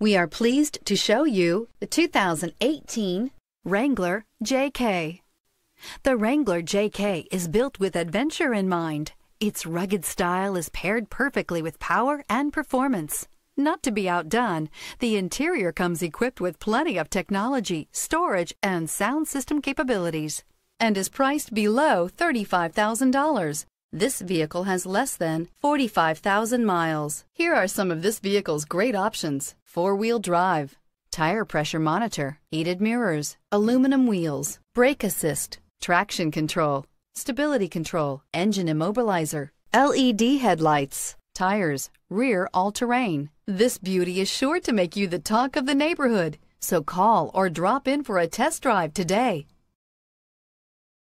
We are pleased to show you the 2018 Wrangler JK. The Wrangler JK is built with adventure in mind. Its rugged style is paired perfectly with power and performance. Not to be outdone, the interior comes equipped with plenty of technology, storage, and sound system capabilities and is priced below $35,000. This vehicle has less than 45,000 miles. Here are some of this vehicle's great options. Four-wheel drive, tire pressure monitor, heated mirrors, aluminum wheels, brake assist, traction control, stability control, engine immobilizer, LED headlights, tires, rear all-terrain. This beauty is sure to make you the talk of the neighborhood, so call or drop in for a test drive today.